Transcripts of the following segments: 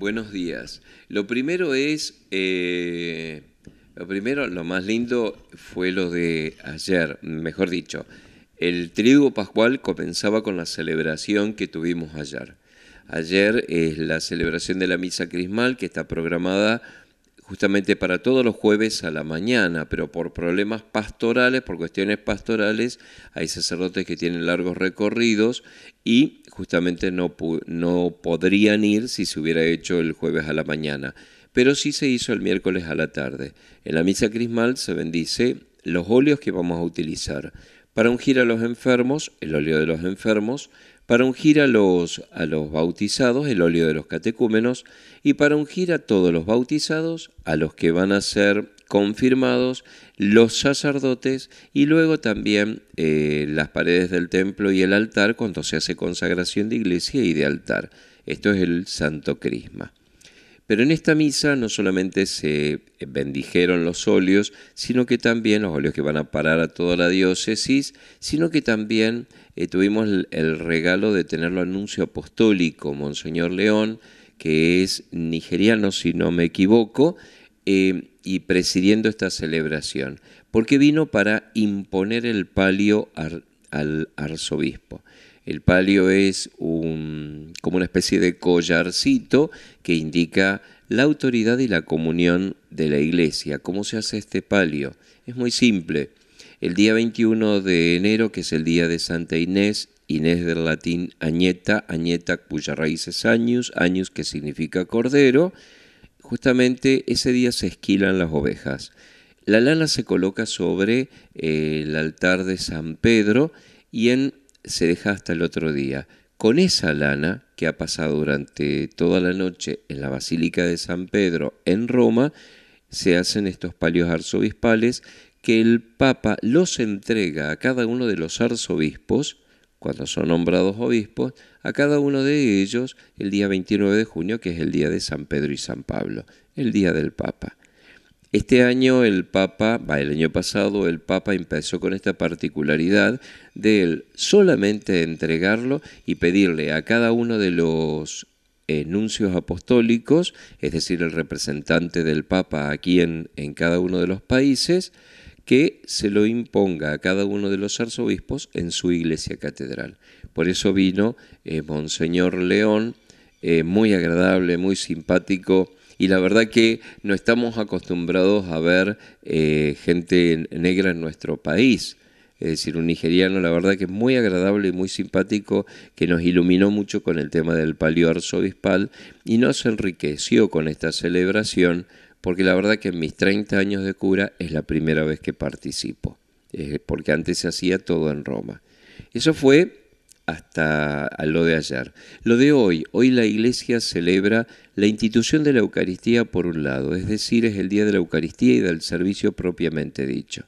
buenos días. Lo primero es, eh, lo primero, lo más lindo fue lo de ayer, mejor dicho, el trigo pascual comenzaba con la celebración que tuvimos ayer. Ayer es la celebración de la misa crismal que está programada justamente para todos los jueves a la mañana, pero por problemas pastorales, por cuestiones pastorales, hay sacerdotes que tienen largos recorridos y justamente no, no podrían ir si se hubiera hecho el jueves a la mañana, pero sí se hizo el miércoles a la tarde. En la misa crismal se bendice los óleos que vamos a utilizar. Para ungir a los enfermos, el óleo de los enfermos, para ungir a los, a los bautizados el óleo de los catecúmenos y para ungir a todos los bautizados, a los que van a ser confirmados, los sacerdotes y luego también eh, las paredes del templo y el altar cuando se hace consagración de iglesia y de altar. Esto es el Santo Crisma. Pero en esta misa no solamente se bendijeron los óleos, sino que también los óleos que van a parar a toda la diócesis, sino que también eh, tuvimos el, regalo de tenerlo anuncio apostólico, Monseñor León, que es nigeriano, si no me equivoco, eh, y presidiendo esta celebración, porque vino para imponer el palio al arzobispo. El palio es como una especie de collarcito que indica la autoridad y la comunión de la iglesia. ¿Cómo se hace este palio? Es muy simple. El día 21 de enero, que es el día de Santa Inés, Inés del latín añeta, añeta cuya raíz es años, años que significa cordero, justamente ese día se esquilan las ovejas. La lana se coloca sobre eh, el altar de San Pedro y en se deja hasta el otro día. Con esa lana que ha pasado durante toda la noche en la Basílica de San Pedro en Roma, se hacen estos palios arzobispales que el Papa los entrega a cada uno de los arzobispos, cuando son nombrados obispos, a cada uno de ellos el día 29 de junio, que es el día de San Pedro y San Pablo, el día del Papa. Este año el Papa, el año pasado el Papa empezó con esta particularidad de solamente entregarlo y pedirle a cada uno de los enuncios eh, apostólicos, es decir, el representante del Papa aquí en, en cada uno de los países, que se lo imponga a cada uno de los arzobispos en su iglesia catedral. Por eso vino eh, Monseñor León, eh, muy agradable, muy simpático, y la verdad que no estamos acostumbrados a ver eh, gente negra en nuestro país es decir, un nigeriano, la verdad que es muy agradable y muy simpático, que nos iluminó mucho con el tema del palio arzobispal y nos enriqueció con esta celebración, porque la verdad que en mis 30 años de cura es la primera vez que participo, eh, porque antes se hacía todo en Roma. Eso fue hasta lo de ayer. Lo de hoy, hoy la Iglesia celebra la institución de la Eucaristía por un lado, es decir, es el día de la Eucaristía y del servicio propiamente dicho.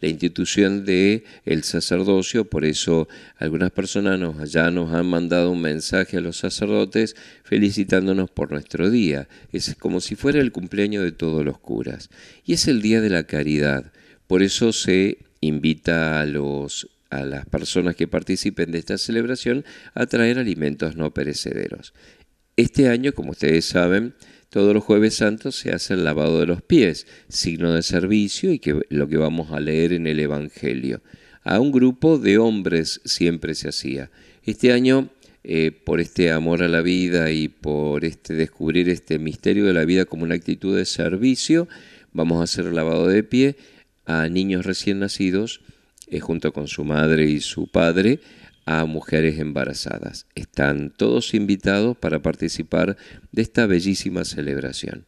La institución de el sacerdocio, por eso algunas personas nos, ya nos han mandado un mensaje a los sacerdotes felicitándonos por nuestro día. Es como si fuera el cumpleaños de todos los curas. Y es el día de la caridad, por eso se invita a los a las personas que participen de esta celebración a traer alimentos no perecederos. Este año, como ustedes saben, todos los jueves santos se hace el lavado de los pies, signo de servicio y que lo que vamos a leer en el Evangelio. A un grupo de hombres siempre se hacía. Este año, eh, por este amor a la vida y por este descubrir este misterio de la vida como una actitud de servicio, vamos a hacer lavado de pie a niños recién nacidos eh, junto con su madre y su padre, a mujeres embarazadas. Están todos invitados para participar de esta bellísima celebración.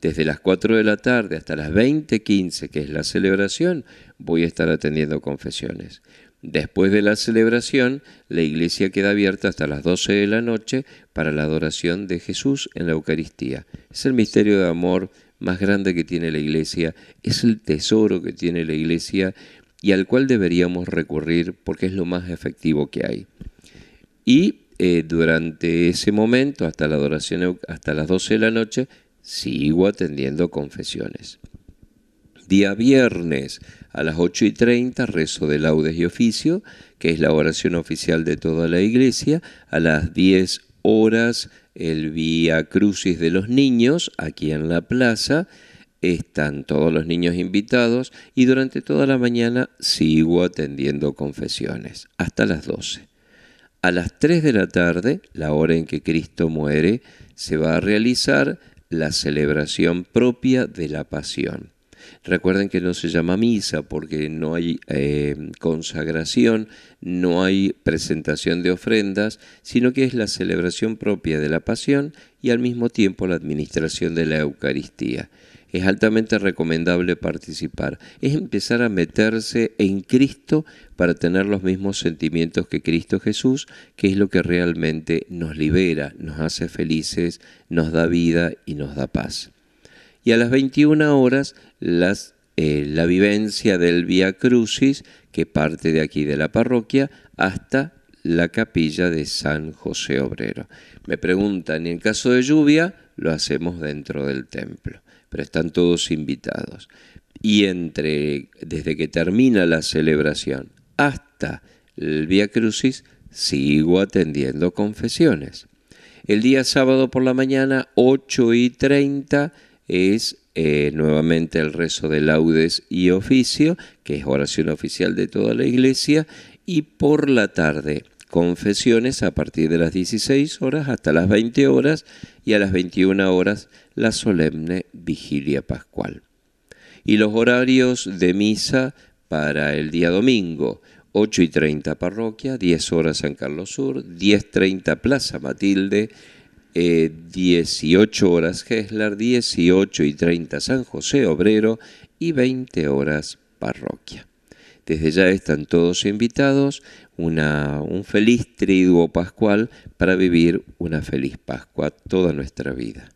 Desde las 4 de la tarde hasta las 20:15, que es la celebración, voy a estar atendiendo confesiones. Después de la celebración, la iglesia queda abierta hasta las 12 de la noche para la adoración de Jesús en la Eucaristía. Es el misterio de amor más grande que tiene la iglesia, es el tesoro que tiene la iglesia y al cual deberíamos recurrir porque es lo más efectivo que hay. Y eh, durante ese momento, hasta la adoración, hasta las 12 de la noche, sigo atendiendo confesiones. Día viernes a las 8 y 30, rezo de laudes y oficio, que es la oración oficial de toda la iglesia. A las 10 horas, el Vía Crucis de los Niños, aquí en la plaza. Están todos los niños invitados y durante toda la mañana sigo atendiendo confesiones, hasta las 12. A las 3 de la tarde, la hora en que Cristo muere, se va a realizar la celebración propia de la pasión. Recuerden que no se llama misa porque no hay eh, consagración, no hay presentación de ofrendas, sino que es la celebración propia de la pasión y al mismo tiempo la administración de la Eucaristía es altamente recomendable participar. Es empezar a meterse en Cristo para tener los mismos sentimientos que Cristo Jesús, que es lo que realmente nos libera, nos hace felices, nos da vida y nos da paz. Y a las 21 horas, las, eh, la vivencia del Via Crucis, que parte de aquí de la parroquia, hasta la capilla de San José Obrero. Me preguntan, y en caso de lluvia, lo hacemos dentro del templo, pero están todos invitados. Y entre, desde que termina la celebración hasta el Via Crucis, sigo atendiendo confesiones. El día sábado por la mañana, 8 y 30, es eh, nuevamente el rezo de laudes y oficio, que es oración oficial de toda la iglesia, y por la tarde, confesiones a partir de las 16 horas hasta las 20 horas y a las 21 horas la solemne vigilia pascual. Y los horarios de misa para el día domingo, 8 y 30 parroquia, 10 horas San Carlos Sur, 10.30 Plaza Matilde, 18 eh, horas Gessler, 18 y 30 San José Obrero y 20 horas parroquia. Desde ya están todos invitados. un feliz triduo pascual para vivir una feliz Pascua toda nuestra vida.